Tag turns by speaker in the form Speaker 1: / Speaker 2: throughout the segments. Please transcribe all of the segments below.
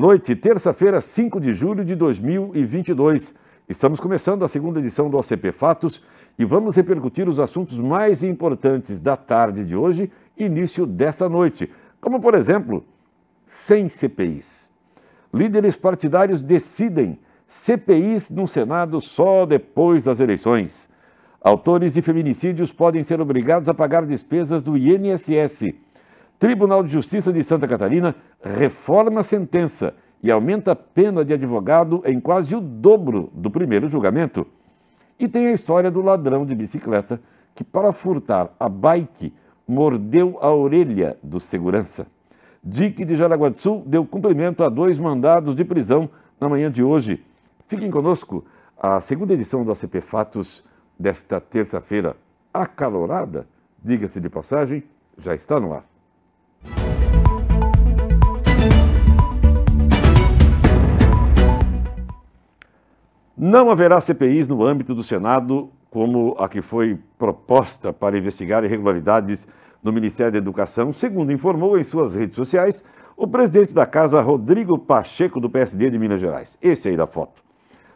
Speaker 1: noite, terça-feira, 5 de julho de 2022. Estamos começando a segunda edição do OCP Fatos e vamos repercutir os assuntos mais importantes da tarde de hoje início dessa noite, como, por exemplo, sem CPIs. Líderes partidários decidem CPIs no Senado só depois das eleições. Autores de feminicídios podem ser obrigados a pagar despesas do INSS. Tribunal de Justiça de Santa Catarina reforma a sentença e aumenta a pena de advogado em quase o dobro do primeiro julgamento. E tem a história do ladrão de bicicleta que, para furtar a bike, mordeu a orelha do segurança. DIC de Jaraguá do Sul deu cumprimento a dois mandados de prisão na manhã de hoje. Fiquem conosco, a segunda edição do ACP Fatos desta terça-feira acalorada, diga-se de passagem, já está no ar. Não haverá CPIs no âmbito do Senado, como a que foi proposta para investigar irregularidades no Ministério da Educação, segundo informou em suas redes sociais o presidente da casa, Rodrigo Pacheco, do PSD de Minas Gerais. Esse aí da foto.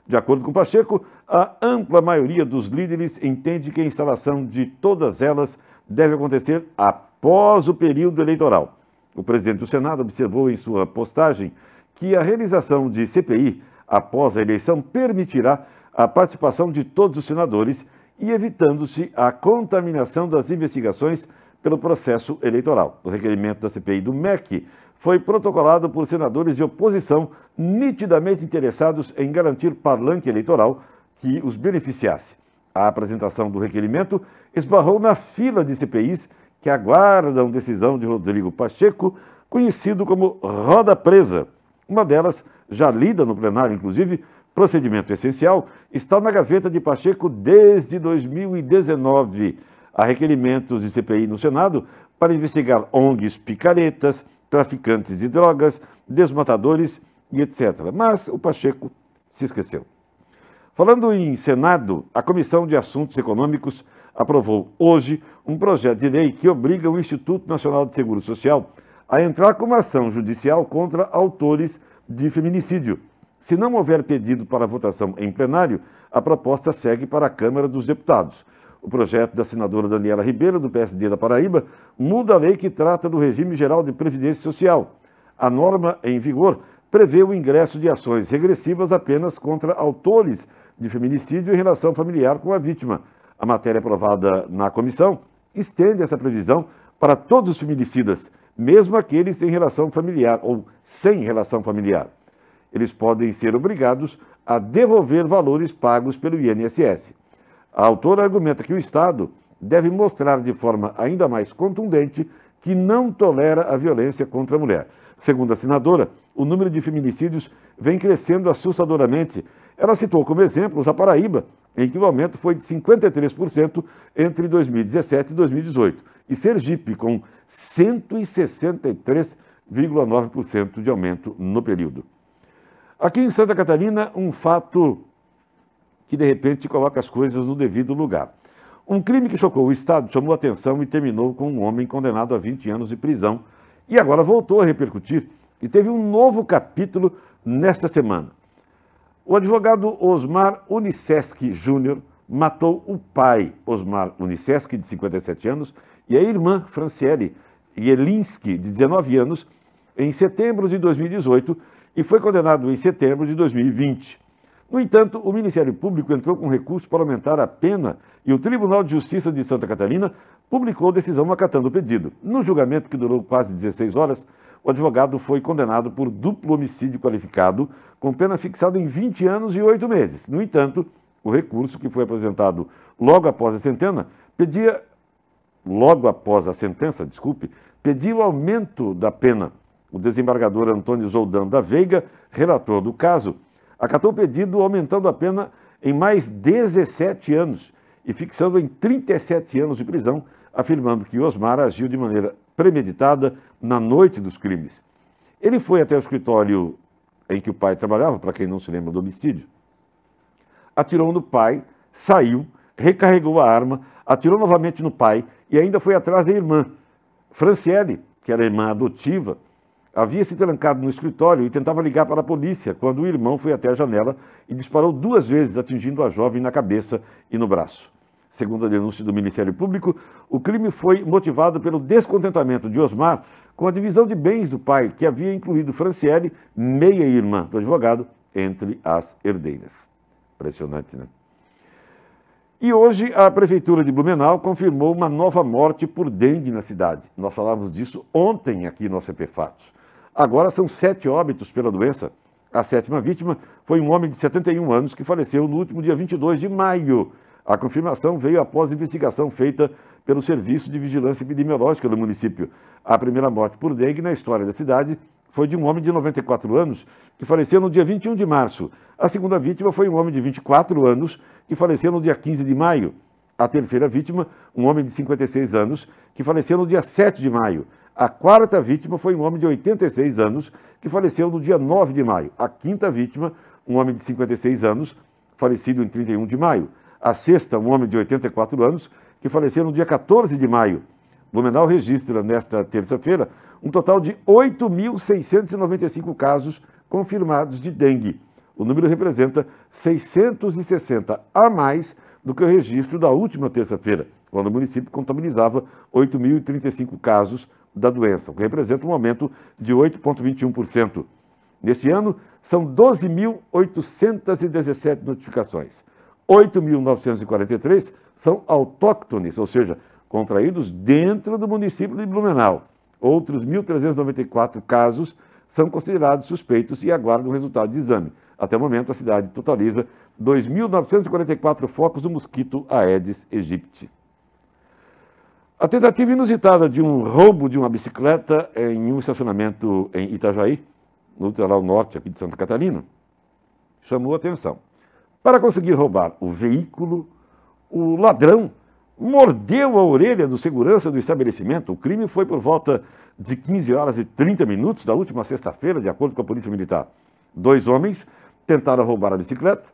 Speaker 1: De acordo com Pacheco, a ampla maioria dos líderes entende que a instalação de todas elas deve acontecer após o período eleitoral. O presidente do Senado observou em sua postagem que a realização de CPI após a eleição permitirá a participação de todos os senadores e evitando-se a contaminação das investigações pelo processo eleitoral. O requerimento da CPI do MEC foi protocolado por senadores de oposição nitidamente interessados em garantir parlanque eleitoral que os beneficiasse. A apresentação do requerimento esbarrou na fila de CPIs que aguardam decisão de Rodrigo Pacheco, conhecido como Roda Presa, uma delas, já lida no plenário, inclusive, procedimento essencial, está na gaveta de Pacheco desde 2019, a requerimentos de CPI no Senado para investigar ONGs picaretas, traficantes de drogas, desmatadores e etc. Mas o Pacheco se esqueceu. Falando em Senado, a Comissão de Assuntos Econômicos aprovou hoje um projeto de lei que obriga o Instituto Nacional de Seguro Social a entrar com uma ação judicial contra autores de feminicídio. Se não houver pedido para votação em plenário, a proposta segue para a Câmara dos Deputados. O projeto da senadora Daniela Ribeiro, do PSD da Paraíba, muda a lei que trata do regime geral de previdência social. A norma em vigor prevê o ingresso de ações regressivas apenas contra autores de feminicídio em relação familiar com a vítima. A matéria aprovada na comissão estende essa previsão para todos os feminicidas mesmo aqueles sem relação familiar ou sem relação familiar. Eles podem ser obrigados a devolver valores pagos pelo INSS. A autora argumenta que o Estado deve mostrar de forma ainda mais contundente que não tolera a violência contra a mulher. Segundo a senadora, o número de feminicídios vem crescendo assustadoramente. Ela citou como exemplos a Paraíba, em que o aumento foi de 53% entre 2017 e 2018, e Sergipe, com 163,9% de aumento no período. Aqui em Santa Catarina, um fato que de repente coloca as coisas no devido lugar. Um crime que chocou o Estado chamou atenção e terminou com um homem condenado a 20 anos de prisão. E agora voltou a repercutir e teve um novo capítulo nesta semana. O advogado Osmar Unicesc Júnior matou o pai, Osmar Unicesc, de 57 anos, e a irmã, Franciele Jelinski, de 19 anos, em setembro de 2018 e foi condenado em setembro de 2020. No entanto, o Ministério Público entrou com recurso para aumentar a pena e o Tribunal de Justiça de Santa Catarina publicou decisão acatando o pedido. No julgamento, que durou quase 16 horas, o advogado foi condenado por duplo homicídio qualificado, com pena fixada em 20 anos e 8 meses. No entanto, o recurso que foi apresentado logo após a sentença pedia logo após a sentença, desculpe, pediu aumento da pena. O desembargador Antônio Zoldan da Veiga, relator do caso, acatou o pedido aumentando a pena em mais 17 anos e fixando em 37 anos de prisão, afirmando que Osmar agiu de maneira premeditada, na noite dos crimes. Ele foi até o escritório em que o pai trabalhava, para quem não se lembra do homicídio, atirou no pai, saiu, recarregou a arma, atirou novamente no pai e ainda foi atrás da irmã. Franciele, que era irmã adotiva, havia se trancado no escritório e tentava ligar para a polícia quando o irmão foi até a janela e disparou duas vezes, atingindo a jovem na cabeça e no braço. Segundo a denúncia do Ministério Público, o crime foi motivado pelo descontentamento de Osmar com a divisão de bens do pai, que havia incluído Franciele, meia-irmã do advogado, entre as herdeiras. Impressionante, né? E hoje a Prefeitura de Blumenau confirmou uma nova morte por dengue na cidade. Nós falávamos disso ontem aqui no CP Fatos. Agora são sete óbitos pela doença. A sétima vítima foi um homem de 71 anos que faleceu no último dia 22 de maio. A confirmação veio após investigação feita pelo Serviço de Vigilância Epidemiológica do município. A primeira morte por dengue na história da cidade foi de um homem de 94 anos que faleceu no dia 21 de março. A segunda vítima foi um homem de 24 anos que faleceu no dia 15 de maio. A terceira vítima, um homem de 56 anos que faleceu no dia 7 de maio. A quarta vítima foi um homem de 86 anos que faleceu no dia 9 de maio. A quinta vítima, um homem de 56 anos, falecido em 31 de maio. A sexta, um homem de 84 anos, que faleceram no dia 14 de maio. Blumenau registra nesta terça-feira um total de 8.695 casos confirmados de dengue. O número representa 660 a mais do que o registro da última terça-feira, quando o município contabilizava 8.035 casos da doença, o que representa um aumento de 8,21%. Neste ano, são 12.817 notificações. 8.943 são autóctones, ou seja, contraídos dentro do município de Blumenau. Outros 1.394 casos são considerados suspeitos e aguardam o resultado de exame. Até o momento, a cidade totaliza 2.944 focos do mosquito Aedes aegypti. A tentativa inusitada de um roubo de uma bicicleta é em um estacionamento em Itajaí, no litoral norte aqui de Santa Catarina, chamou atenção. Para conseguir roubar o veículo o ladrão mordeu a orelha do segurança do estabelecimento. O crime foi por volta de 15 horas e 30 minutos da última sexta-feira, de acordo com a Polícia Militar. Dois homens tentaram roubar a bicicleta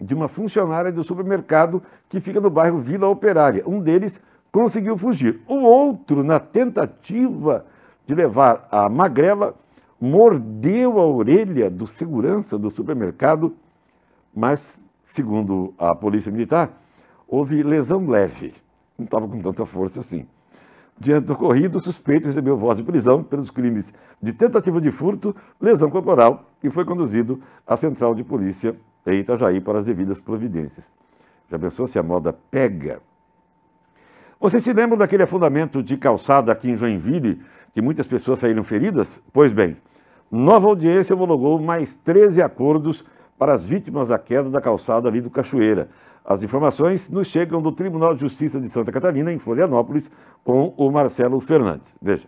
Speaker 1: de uma funcionária do supermercado que fica no bairro Vila Operária. Um deles conseguiu fugir. O outro, na tentativa de levar a magrela, mordeu a orelha do segurança do supermercado, mas, segundo a Polícia Militar, houve lesão leve, não estava com tanta força assim. Diante do ocorrido, o suspeito recebeu voz de prisão pelos crimes de tentativa de furto, lesão corporal e foi conduzido à central de polícia em Itajaí para as devidas providências. Já pensou se a moda pega? Você se lembra daquele afundamento de calçada aqui em Joinville, que muitas pessoas saíram feridas? Pois bem, nova audiência homologou mais 13 acordos para as vítimas da queda da calçada ali do Cachoeira. As informações nos chegam do Tribunal de Justiça de Santa Catarina, em Florianópolis, com o Marcelo Fernandes.
Speaker 2: Veja.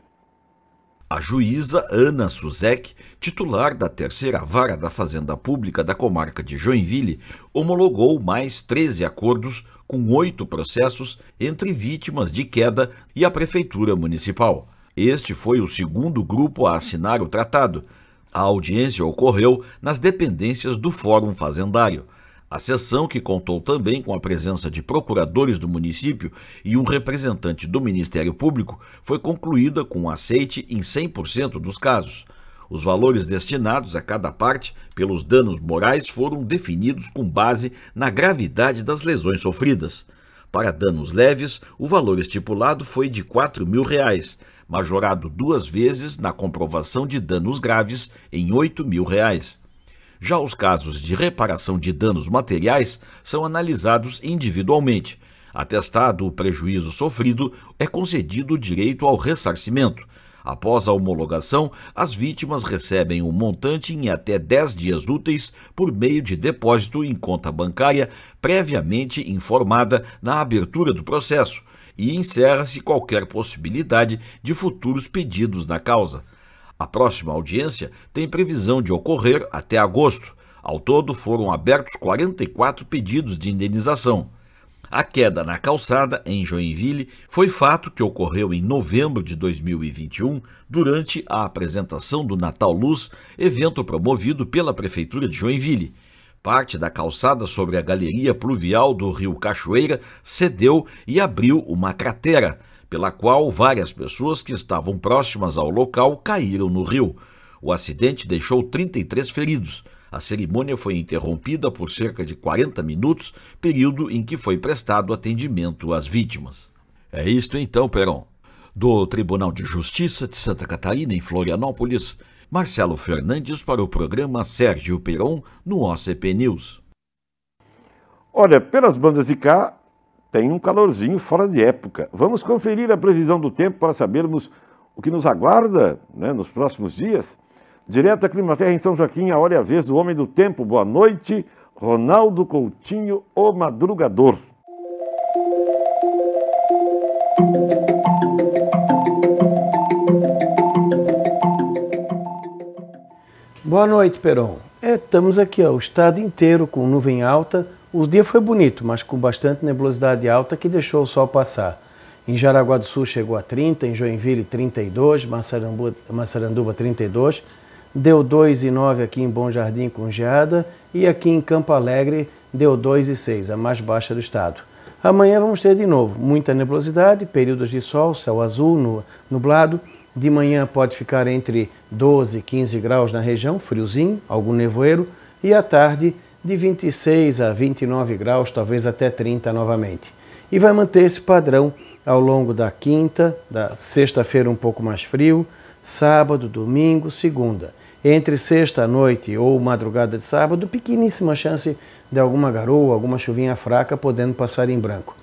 Speaker 2: A juíza Ana Suzek, titular da terceira vara da Fazenda Pública da comarca de Joinville, homologou mais 13 acordos com oito processos entre vítimas de queda e a Prefeitura Municipal. Este foi o segundo grupo a assinar o tratado. A audiência ocorreu nas dependências do Fórum Fazendário. A sessão, que contou também com a presença de procuradores do município e um representante do Ministério Público, foi concluída com um aceite em 100% dos casos. Os valores destinados a cada parte pelos danos morais foram definidos com base na gravidade das lesões sofridas. Para danos leves, o valor estipulado foi de R$ mil, reais, majorado duas vezes na comprovação de danos graves em R$ mil. Reais. Já os casos de reparação de danos materiais são analisados individualmente. Atestado o prejuízo sofrido, é concedido o direito ao ressarcimento. Após a homologação, as vítimas recebem o um montante em até 10 dias úteis por meio de depósito em conta bancária previamente informada na abertura do processo e encerra-se qualquer possibilidade de futuros pedidos na causa. A próxima audiência tem previsão de ocorrer até agosto. Ao todo, foram abertos 44 pedidos de indenização. A queda na calçada em Joinville foi fato que ocorreu em novembro de 2021, durante a apresentação do Natal Luz, evento promovido pela Prefeitura de Joinville. Parte da calçada sobre a galeria pluvial do rio Cachoeira cedeu e abriu uma cratera pela qual várias pessoas que estavam próximas ao local caíram no rio. O acidente deixou 33 feridos. A cerimônia foi interrompida por cerca de 40 minutos, período em que foi prestado atendimento às vítimas. É isto então, Peron. Do Tribunal de Justiça de Santa Catarina, em Florianópolis, Marcelo Fernandes para o programa Sérgio Peron, no OCP News. Olha, pelas bandas de cá, tem um calorzinho fora de época.
Speaker 1: Vamos conferir a previsão do tempo para sabermos o que nos aguarda né, nos próximos dias. Direto da Climaterra em São Joaquim, a hora e a vez do Homem do Tempo. Boa noite, Ronaldo Coutinho, o Madrugador.
Speaker 3: Boa noite, Peron. É, estamos aqui, ó, o estado inteiro com nuvem alta, o dia foi bonito, mas com bastante nebulosidade alta que deixou o sol passar. Em Jaraguá do Sul chegou a 30, em Joinville 32, Massaranduba, Massaranduba 32, deu 2,9 aqui em Bom Jardim com geada e aqui em Campo Alegre deu 2,6, a mais baixa do estado. Amanhã vamos ter de novo muita nebulosidade, períodos de sol, céu azul, nublado. De manhã pode ficar entre 12 e 15 graus na região, friozinho, algum nevoeiro, e à tarde de 26 a 29 graus, talvez até 30 novamente. E vai manter esse padrão ao longo da quinta, da sexta-feira um pouco mais frio, sábado, domingo, segunda. Entre sexta à noite ou madrugada de sábado, pequeníssima chance de alguma garoa, alguma chuvinha fraca podendo passar em branco.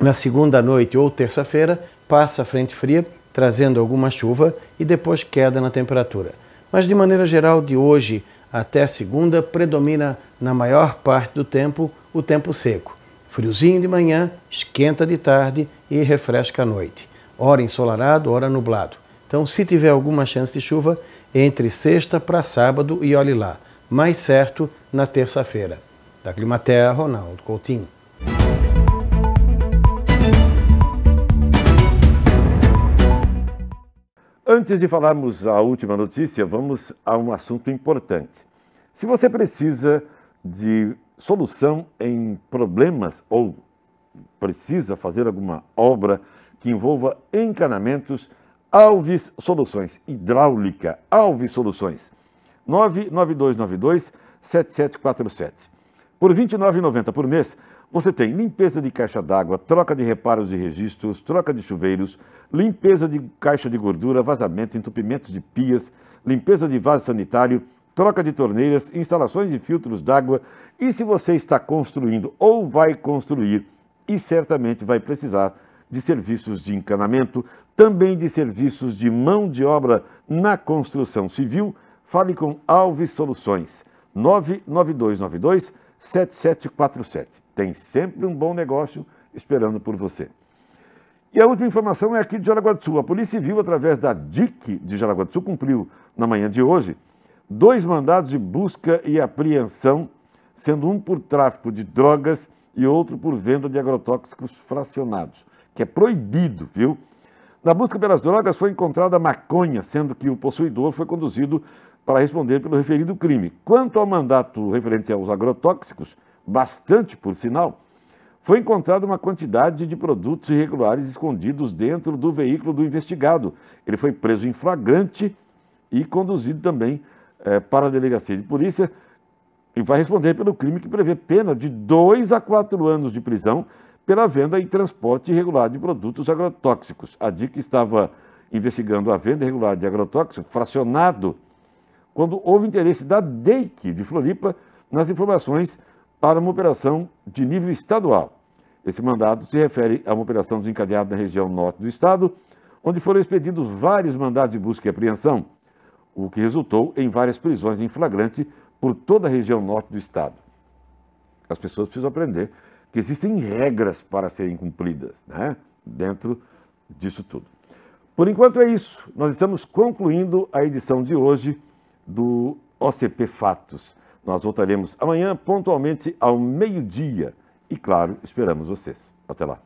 Speaker 3: Na segunda noite ou terça-feira, passa a frente fria, trazendo alguma chuva e depois queda na temperatura. Mas de maneira geral, de hoje até segunda predomina na maior parte do tempo o tempo seco. Friozinho de manhã, esquenta de tarde e refresca à noite. Hora ensolarado, hora nublado. Então, se tiver alguma chance de chuva, entre sexta para sábado e olhe lá. Mais certo na terça-feira. Da Climaterra, Ronaldo Coutinho. Antes de falarmos a
Speaker 1: última notícia, vamos a um assunto importante. Se você precisa de solução em problemas ou precisa fazer alguma obra que envolva encanamentos, Alves Soluções, hidráulica, Alves Soluções, 99292 7747. Por R$ 29,90 por mês, você tem limpeza de caixa d'água, troca de reparos e registros, troca de chuveiros, limpeza de caixa de gordura, vazamentos, entupimentos de pias, limpeza de vaso sanitário, troca de torneiras, instalações de filtros d'água. E se você está construindo ou vai construir, e certamente vai precisar de serviços de encanamento, também de serviços de mão de obra na construção civil, fale com Alves Soluções. 99292 7747. Tem sempre um bom negócio esperando por você. E a última informação é aqui de Jaraguá do Sul. A Polícia Civil, através da DIC de Jaraguá do Sul, cumpriu na manhã de hoje dois mandados de busca e apreensão, sendo um por tráfico de drogas e outro por venda de agrotóxicos fracionados, que é proibido, viu? Na busca pelas drogas foi encontrada maconha, sendo que o possuidor foi conduzido para responder pelo referido crime. Quanto ao mandato referente aos agrotóxicos, bastante por sinal, foi encontrada uma quantidade de produtos irregulares escondidos dentro do veículo do investigado. Ele foi preso em flagrante e conduzido também eh, para a delegacia de polícia e vai responder pelo crime que prevê pena de dois a quatro anos de prisão pela venda e transporte irregular de produtos agrotóxicos. A DIC estava investigando a venda irregular de agrotóxico fracionado quando houve interesse da DEIC de Floripa nas informações para uma operação de nível estadual. Esse mandado se refere a uma operação desencadeada na região norte do estado, onde foram expedidos vários mandados de busca e apreensão, o que resultou em várias prisões em flagrante por toda a região norte do estado. As pessoas precisam aprender que existem regras para serem cumpridas né? dentro disso tudo. Por enquanto é isso. Nós estamos concluindo a edição de hoje do OCP Fatos. Nós voltaremos amanhã, pontualmente, ao meio-dia. E, claro, esperamos vocês. Até lá.